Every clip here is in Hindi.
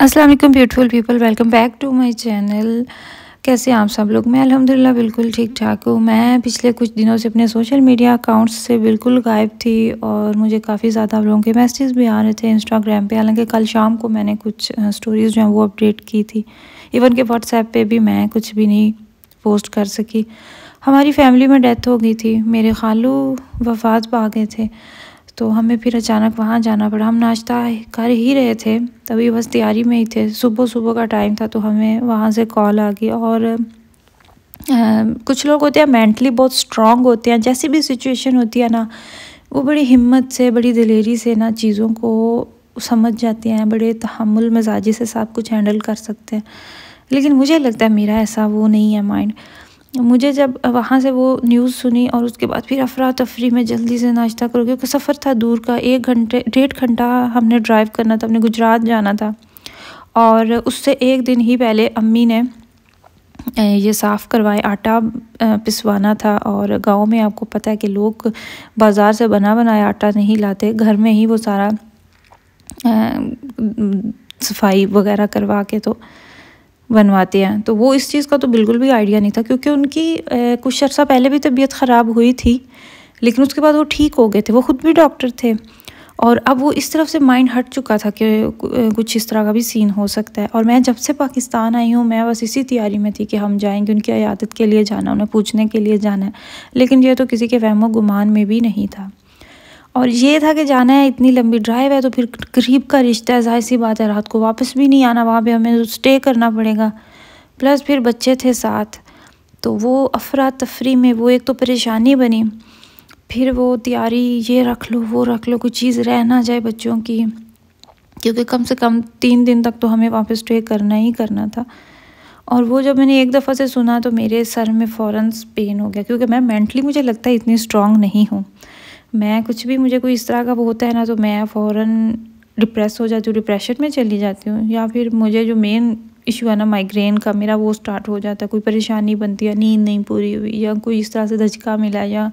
Aslam beautiful people welcome back to my channel कैसे आप सब लोग मैं अलहमदिल्ला बिल्कुल ठीक ठाक हूँ मैं पिछले कुछ दिनों से अपने सोशल मीडिया अकाउंट्स से बिल्कुल गायब थी और मुझे काफ़ी ज़्यादा आप लोगों के मैसेज भी आ रहे थे इंस्टाग्राम पे हालांकि कल शाम को मैंने कुछ स्टोरीज़ जो हैं वो अपडेट की थी इवन के व्हाट्सएप पे भी मैं कुछ भी नहीं पोस्ट कर सकी हमारी फैमिली में डेथ हो गई थी मेरे खालू वफात पा गए थे तो हमें फिर अचानक वहाँ जाना पड़ा हम नाश्ता कर ही रहे थे तभी बस तैयारी में ही थे सुबह सुबह का टाइम था तो हमें वहाँ से कॉल आ गई और आ, कुछ लोग होते हैं मेंटली बहुत स्ट्रांग होते हैं जैसी भी सिचुएशन होती है ना वो बड़ी हिम्मत से बड़ी दिलेरी से ना चीज़ों को समझ जाते हैं बड़े तहमुल मजाजी से सब कुछ हैंडल कर सकते हैं लेकिन मुझे लगता है मेरा ऐसा वो नहीं है माइंड मुझे जब वहाँ से वो न्यूज़ सुनी और उसके बाद फिर अफरा तफरी में जल्दी से नाश्ता करो क्योंकि सफ़र था दूर का एक घंटे डेढ़ घंटा हमने ड्राइव करना था हमने गुजरात जाना था और उससे एक दिन ही पहले अम्मी ने ये साफ़ करवाए आटा पिसवाना था और गांव में आपको पता है कि लोग बाज़ार से बना बनाया आटा नहीं लाते घर में ही वो सारा सफाई वगैरह करवा के तो बनवाते हैं तो वो इस चीज़ का तो बिल्कुल भी आइडिया नहीं था क्योंकि उनकी कुछ अर्सा पहले भी तबीयत ख़राब हुई थी लेकिन उसके बाद वो ठीक हो गए थे वो खुद भी डॉक्टर थे और अब वो इस तरफ से माइंड हट चुका था कि कुछ इस तरह का भी सीन हो सकता है और मैं जब से पाकिस्तान आई हूँ मैं बस इसी तैयारी में थी कि हम जाएंगे उनकी आयादत के लिए जाना उन्हें पूछने के लिए जाना है लेकिन ये तो किसी के वहमो गुमान में भी नहीं था और ये था कि जाना है इतनी लंबी ड्राइव है तो फिर करीब का रिश्ता है जाहिर सी बात है रात को वापस भी नहीं आना वहाँ पे हमें स्टे करना पड़ेगा प्लस फिर बच्चे थे साथ तो वो अफरा तफरी में वो एक तो परेशानी बनी फिर वो तैयारी ये रख लो वो रख लो कोई चीज़ रह ना जाए बच्चों की क्योंकि कम से कम तीन दिन तक तो हमें वापस स्टे करना ही करना था और वो जब मैंने एक दफ़ा से सुना तो मेरे सर में फ़ौरन पेन हो गया क्योंकि मैं मेंटली मुझे लगता है इतनी स्ट्रांग नहीं हूँ मैं कुछ भी मुझे कोई इस तरह का वो होता है ना तो मैं फ़ौर डिप्रेस हो जाती हूँ डिप्रेशन में चली जाती हूँ या फिर मुझे जो मेन इशू है ना माइग्रेन का मेरा वो स्टार्ट हो जाता है कोई परेशानी बनती है नींद नहीं पूरी हुई या कोई इस तरह से धचका मिला या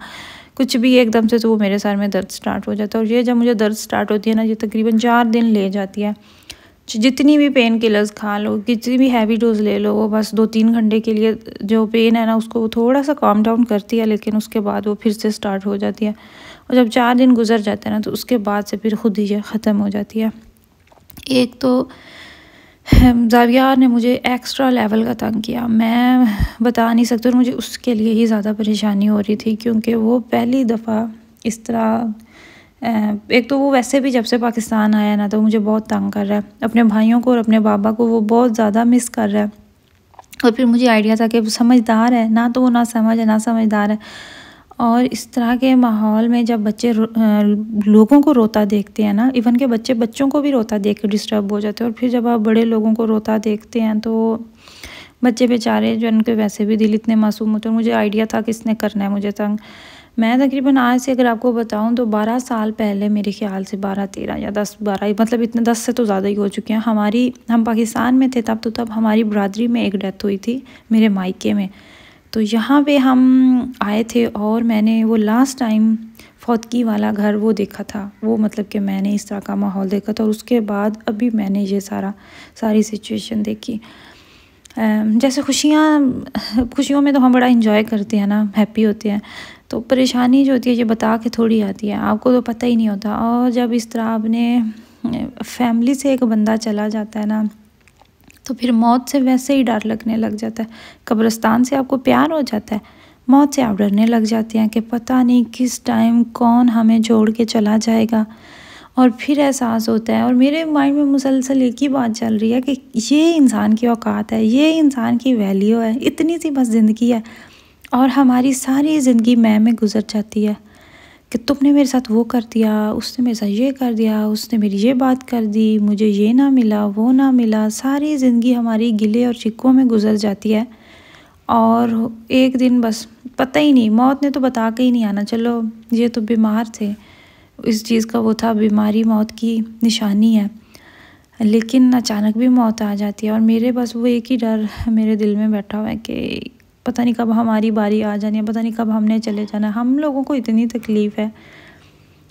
कुछ भी एकदम से तो वो मेरे सर में दर्द स्टार्ट हो जाता है और ये जब मुझे दर्द स्टार्ट होती है ना ये तकरीबन चार दिन ले जाती है जितनी भी पेन किलर्स खा लो कितनी भी हैवी डोज ले लो वो बस दो तीन घंटे के लिए जो पेन है ना उसको थोड़ा सा काम डाउन करती है लेकिन उसके बाद वो फिर से स्टार्ट हो जाती है और जब चार दिन गुजर जाते हैं ना तो उसके बाद से फिर खुद ही ये ख़त्म हो जाती है एक तो जाविया ने मुझे एक्स्ट्रा लेवल का तंग किया मैं बता नहीं सकती और मुझे उसके लिए ही ज़्यादा परेशानी हो रही थी क्योंकि वो पहली दफ़ा इस तरह एक तो वो वैसे भी जब से पाकिस्तान आया ना तो मुझे बहुत तंग कर रहा है अपने भाइयों को और अपने बाबा को वो बहुत ज़्यादा मिस कर रहा है और फिर मुझे आइडिया था कि वो समझदार है ना तो वो ना समझ है ना समझदार है और इस तरह के माहौल में जब बच्चे लोगों को रोता देखते हैं ना इवन के बच्चे बच्चों को भी रोता देख के डिस्टर्ब हो जाते हैं और फिर जब आप बड़े लोगों को रोता देखते हैं तो बच्चे बेचारे जो इनके वैसे भी दिल इतने मासूम होते हैं मुझे आइडिया था कि इसने करना है मुझे तंग मैं तकरीबन आज से अगर आपको बताऊं तो 12 साल पहले मेरे ख्याल से 12 13 या 10 12 मतलब इतने 10 से तो ज़्यादा ही हो चुके हैं हमारी हम पाकिस्तान में थे तब तो तब हमारी बरदरी में एक डेथ हुई थी मेरे मायके में तो यहाँ पे हम आए थे और मैंने वो लास्ट टाइम फौतकी वाला घर वो देखा था वो मतलब कि मैंने इस तरह का माहौल देखा था और उसके बाद अभी मैंने ये सारा सारी सिचुएशन देखी जैसे खुशियाँ खुशियों में तो हम बड़ा इन्जॉय करते हैं ना हैप्पी होते हैं तो परेशानी जो होती है ये बता के थोड़ी आती है आपको तो पता ही नहीं होता और जब इस तरह आपने फैमिली से एक बंदा चला जाता है ना तो फिर मौत से वैसे ही डर लगने लग जाता है कब्रस्तान से आपको प्यार हो जाता है मौत से आप डरने लग जाते हैं कि पता नहीं किस टाइम कौन हमें जोड़ के चला जाएगा और फिर एहसास होता है और मेरे माइंड में मुसलसल एक ही बात चल रही है कि ये इंसान की औकात है ये इंसान की वैल्यू है इतनी सी बस ज़िंदगी है और हमारी सारी ज़िंदगी मैं में गुजर जाती है कि तुमने मेरे साथ वो कर दिया उसने मेरे साथ ये कर दिया उसने मेरी ये बात कर दी मुझे ये ना मिला वो ना मिला सारी ज़िंदगी हमारी गिले और चिक्कों में गुजर जाती है और एक दिन बस पता ही नहीं मौत ने तो बता के ही नहीं आना चलो ये तो बीमार थे इस चीज़ का वो था बीमारी मौत की निशानी है लेकिन अचानक भी मौत आ जाती है और मेरे बस वो एक ही डर मेरे दिल में बैठा हुआ है कि पता नहीं कब हमारी बारी आ जानी है पता नहीं कब हमने चले जाना है हम लोगों को इतनी तकलीफ़ है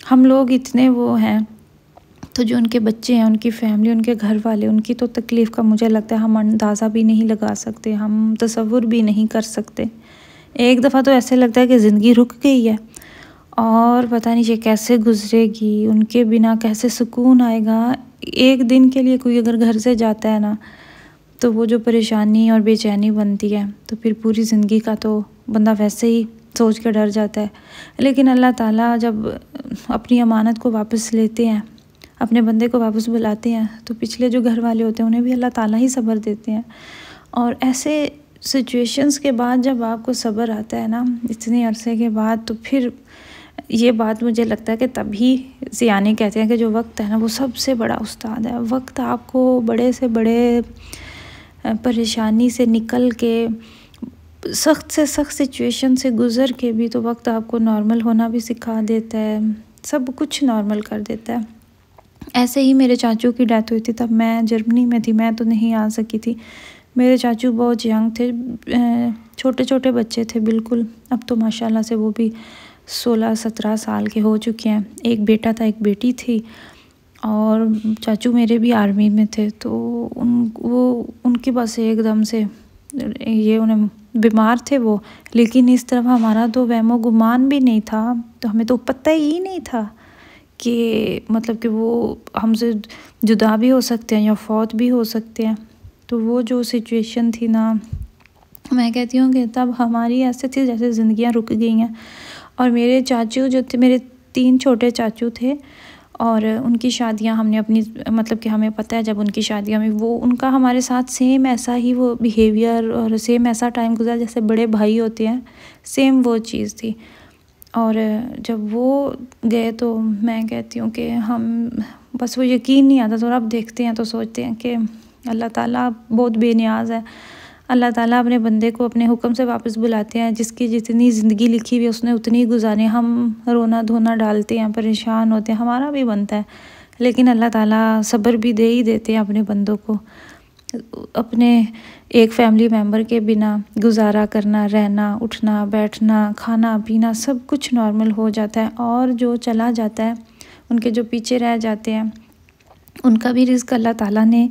हम लोग इतने वो हैं तो जो उनके बच्चे हैं उनकी फैमिली उनके घर वाले उनकी तो तकलीफ़ का मुझे लगता है हम अंदाज़ा भी नहीं लगा सकते हम तस्वुर भी नहीं कर सकते एक दफ़ा तो ऐसे लगता है कि ज़िंदगी रुक गई है और पता नहीं ये कैसे गुजरेगी उनके बिना कैसे सुकून आएगा एक दिन के लिए कोई अगर घर से जाता है ना तो वो जो परेशानी और बेचैनी बनती है तो फिर पूरी ज़िंदगी का तो बंदा वैसे ही सोच के डर जाता है लेकिन अल्लाह ताला जब अपनी अमानत को वापस लेते हैं अपने बंदे को वापस बुलाते हैं तो पिछले जो घर वाले होते हैं उन्हें भी अल्लाह ताला ही सब्र देते हैं और ऐसे सिचुएशंस के बाद जब आपको सब्र आता है ना इतने अरसे के बाद तो फिर ये बात मुझे लगता है कि तभी सियाने कहते हैं कि जो वक्त है ना वो सबसे बड़ा उस्ताद है वक्त आपको बड़े से बड़े परेशानी से निकल के सख्त से सख्त सिचुएशन से गुज़र के भी तो वक्त आपको नॉर्मल होना भी सिखा देता है सब कुछ नॉर्मल कर देता है ऐसे ही मेरे चाचू की डेथ हुई थी तब मैं जर्मनी में थी मैं तो नहीं आ सकी थी मेरे चाचू बहुत यंग थे छोटे छोटे बच्चे थे बिल्कुल अब तो माशाल्लाह से वो भी सोलह सत्रह साल के हो चुके हैं एक बेटा था एक बेटी थी और चाचू मेरे भी आर्मी में थे तो उन वो उनके पास एकदम से ये उन्हें बीमार थे वो लेकिन इस तरफ हमारा तो वहमो गुमान भी नहीं था तो हमें तो पता ही नहीं था कि मतलब कि वो हमसे जुदा भी हो सकते हैं या फौत भी हो सकते हैं तो वो जो सिचुएशन थी ना मैं कहती हूँ कि तब हमारी ऐसे थी जैसे ज़िंदियाँ रुक गई हैं और मेरे चाचू जो थे मेरे तीन छोटे चाचू थे और उनकी शादियां हमने अपनी मतलब कि हमें पता है जब उनकी शादियां में वो उनका हमारे साथ सेम ऐसा ही वो बिहेवियर और सेम ऐसा टाइम गुजरा जैसे बड़े भाई होते हैं सेम वो चीज़ थी और जब वो गए तो मैं कहती हूँ कि हम बस वो यकीन नहीं आता तो अब देखते हैं तो सोचते हैं कि अल्लाह ताला बहुत बेनियाज है अल्लाह ताला अपने बंदे को अपने हुक्म से वापस बुलाते हैं जिसकी जितनी ज़िंदगी लिखी हुई है उसने उतनी गुजारे हम रोना धोना डालते हैं परेशान होते हैं हमारा भी बनता है लेकिन अल्लाह ताला सब्र भी दे ही देते हैं अपने बंदों को अपने एक फैमिली मेम्बर के बिना गुजारा करना रहना उठना बैठना खाना पीना सब कुछ नॉर्मल हो जाता है और जो चला जाता है उनके जो पीछे रह जाते हैं उनका भी रिस्क अल्लाह ताला ने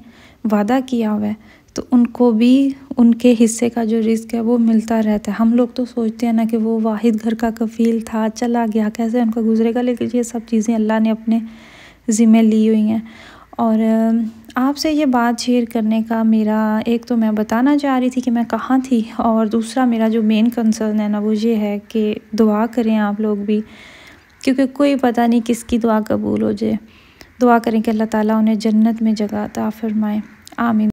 वादा किया हुआ है तो उनको भी उनके हिस्से का जो रिस्क है वो मिलता रहता है हम लोग तो सोचते हैं ना कि वो वाहिद घर का कफ़ील था चला गया कैसे उनका गुजरेगा लेकिन ये सब चीज़ें अल्लाह ने अपने ज़िम्मे ली हुई हैं और आपसे ये बात शेयर करने का मेरा एक तो मैं बताना चाह रही थी कि मैं कहाँ थी और दूसरा मेरा जो मेन कंसर्न है ना वो ये है कि दुआ करें आप लोग भी क्योंकि कोई पता नहीं किसकी दुआ कबूल हो जाए दुआ करें कि अल्लाह ताला उन्हें जन्नत में जगह ता फरमाए आमीन